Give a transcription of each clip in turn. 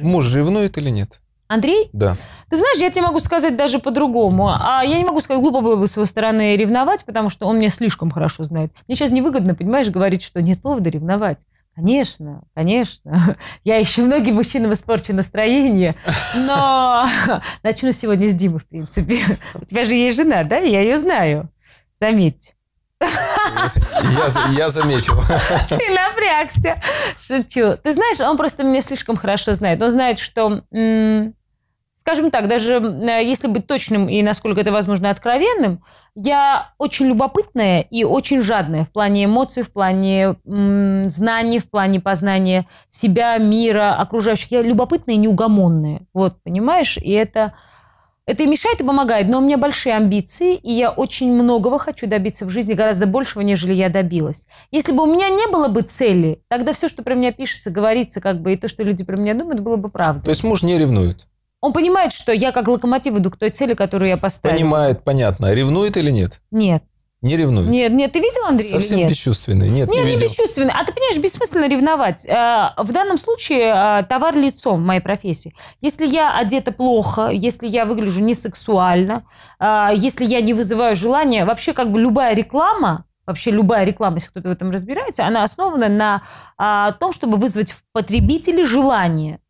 Муж ревнует или нет? Андрей? Да. Ты знаешь, я тебе могу сказать даже по-другому. А я не могу сказать, глупо было бы с его стороны ревновать, потому что он меня слишком хорошо знает. Мне сейчас невыгодно, понимаешь, говорить, что нет повода ревновать. Конечно, конечно. Я еще многим мужчинам испорчу настроение, но начну сегодня с Димы, в принципе. У тебя же есть жена, да? Я ее знаю. Заметь. Я, я заметил. Ты напрягся. Шучу. Ты знаешь, он просто меня слишком хорошо знает. Он знает, что, скажем так, даже э, если быть точным и, насколько это возможно, откровенным, я очень любопытная и очень жадная в плане эмоций, в плане знаний, в плане познания себя, мира, окружающих. Я любопытная и неугомонная. Вот, понимаешь? И это это и мешает, и помогает, но у меня большие амбиции, и я очень многого хочу добиться в жизни, гораздо большего, нежели я добилась. Если бы у меня не было бы цели, тогда все, что про меня пишется, говорится, как бы, и то, что люди про меня думают, было бы правдой. То есть муж не ревнует? Он понимает, что я как локомотив иду к той цели, которую я поставила. Понимает, понятно. Ревнует или нет? Нет. Не ревнует. Нет, нет, ты видел Андрей? Совсем нет? бесчувственный. Нет, нет, не, не бесчувственный. А ты понимаешь, бессмысленно ревновать. Э, в данном случае э, товар лицом в моей профессии. Если я одета плохо, если я выгляжу не сексуально, э, если я не вызываю желания, вообще как бы любая реклама, вообще любая реклама, если кто-то в этом разбирается, она основана на том, чтобы вызвать в потребителе желание.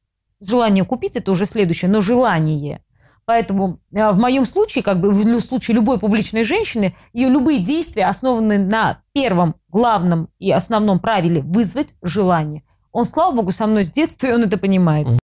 Желание купить это уже следующее, но желание. Поэтому а, в моем случае, как бы в случае любой публичной женщины, ее любые действия основаны на первом, главном и основном правиле – вызвать желание. Он, слава богу, со мной с детства, и он это понимает.